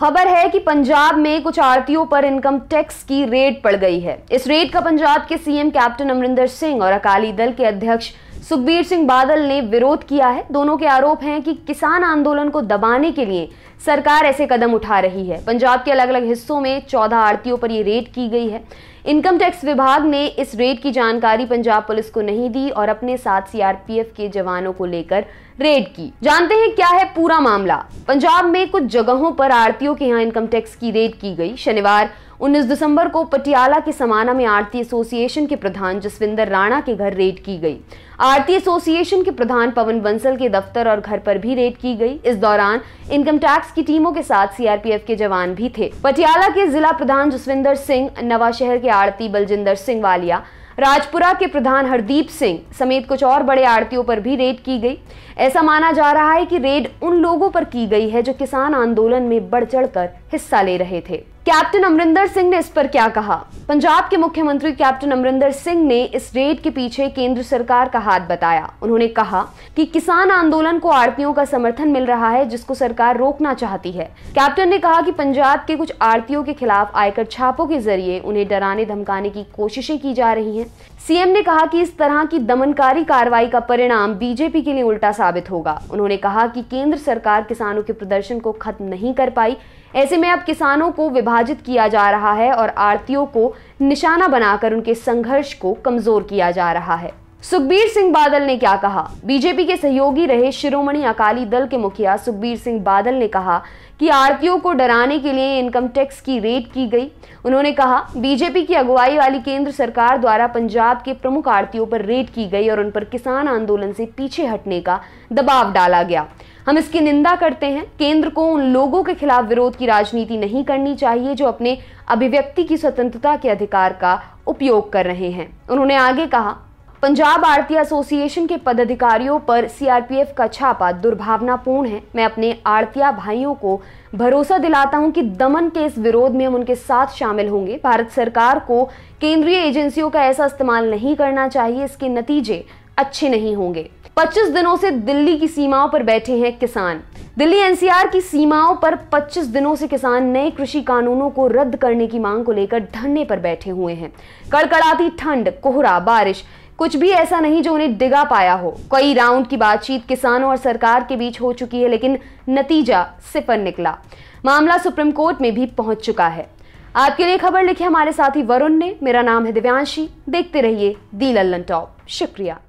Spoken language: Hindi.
खबर है कि पंजाब में कुछ आरतियों पर इनकम टैक्स की रेड पड़ गई है इस रेड का पंजाब के सीएम कैप्टन अमरिंदर सिंह और अकाली दल के अध्यक्ष सुखबीर सिंह बादल ने विरोध किया है दोनों के आरोप हैं कि किसान आंदोलन को दबाने के लिए सरकार ऐसे कदम उठा रही है पंजाब के अलग अलग हिस्सों में चौदह आरतियों पर ये रेड की गई है इनकम टैक्स विभाग ने इस रेड की जानकारी पंजाब पुलिस को नहीं दी और अपने साथ सीआरपीएफ के जवानों को लेकर रेड की जानते हैं क्या है पूरा मामला पंजाब में कुछ जगहों पर आरतीयों के यहाँ इनकम टैक्स की रेड की गई शनिवार 19 दिसंबर को पटियाला के समाना में आरती एसोसिएशन के प्रधान जसविंदर राणा के घर रेड की गई आरती एसोसिएशन के प्रधान पवन बंसल के दफ्तर और घर पर भी रेड की गई इस दौरान इनकम टैक्स की टीमों के साथ सीआरपीएफ के जवान भी थे पटियाला के जिला प्रधान जसविंदर सिंह नवाशहर के आड़ती बलजिंदर सिंह वालिया राजपुरा के प्रधान हरदीप सिंह समेत कुछ और बड़े आड़तियों पर भी रेड की गई ऐसा माना जा रहा है कि रेड उन लोगों पर की गई है जो किसान आंदोलन में बढ़ चढ़ हिस्सा ले रहे थे कैप्टन अमरिंदर सिंह ने इस पर क्या कहा पंजाब के मुख्यमंत्री कैप्टन अमरिंदर सिंह ने इस रेड के पीछे केंद्र सरकार का हाथ बताया उन्होंने कहा कि किसान आंदोलन को आड़तियों का समर्थन मिल रहा है जिसको सरकार रोकना चाहती है कैप्टन ने कहा कि पंजाब के कुछ आड़तियों के खिलाफ आयकर छापों के जरिए उन्हें डराने धमकाने की कोशिशें की जा रही है सीएम ने कहा कि इस तरह की दमनकारी कार्रवाई का परिणाम बीजेपी के लिए उल्टा साबित होगा उन्होंने कहा कि केंद्र सरकार किसानों के प्रदर्शन को खत्म नहीं कर पाई ऐसे में अब किसानों को विभाजित किया जा रहा है और आरतियों को निशाना बनाकर उनके संघर्ष को कमजोर किया जा रहा है सुखबीर सिंह बादल ने क्या कहा बीजेपी के सहयोगी रहे शिरोमणि अकाली दल के मुखिया सुखबीर सिंह बादल ने कहा कि आरतीयों को डराने के लिए इनकम टैक्स की रेट की गई उन्होंने कहा बीजेपी की अगुवाई वाली केंद्र सरकार द्वारा पंजाब के प्रमुख आरतीयों पर रेट की गई और उन पर किसान आंदोलन से पीछे हटने का दबाव डाला गया हम इसकी निंदा करते हैं केंद्र को उन लोगों के खिलाफ विरोध की राजनीति नहीं करनी चाहिए जो अपने अभिव्यक्ति की स्वतंत्रता के अधिकार का उपयोग कर रहे हैं उन्होंने आगे कहा पंजाब आरती एसोसिएशन के पदाधिकारियों पर सीआरपीएफ का छापा दुर्भावनापूर्ण है मैं अपने आरतिया भाइयों को भरोसा दिलाता हूं कि दमन के इस विरोध में हम उनके साथ शामिल होंगे भारत सरकार को केंद्रीय एजेंसियों का ऐसा इस्तेमाल नहीं करना चाहिए इसके नतीजे अच्छे नहीं होंगे 25 दिनों से दिल्ली की सीमाओं पर बैठे हैं किसान दिल्ली एनसीआर की सीमाओं पर 25 दिनों से किसान नए कृषि कानूनों को रद्द करने की मांग को लेकर धरने पर बैठे हुए हैं कड़कड़ाती ठंड कोहरा बारिश कुछ भी ऐसा नहीं जो उन्हें दिगा पाया हो कई राउंड की बातचीत किसानों और सरकार के बीच हो चुकी है लेकिन नतीजा सिफर निकला मामला सुप्रीम कोर्ट में भी पहुंच चुका है आपके लिए खबर लिखी हमारे साथी वरुण ने मेरा नाम है दिव्यांशी देखते रहिए दी लल्लन टॉप शुक्रिया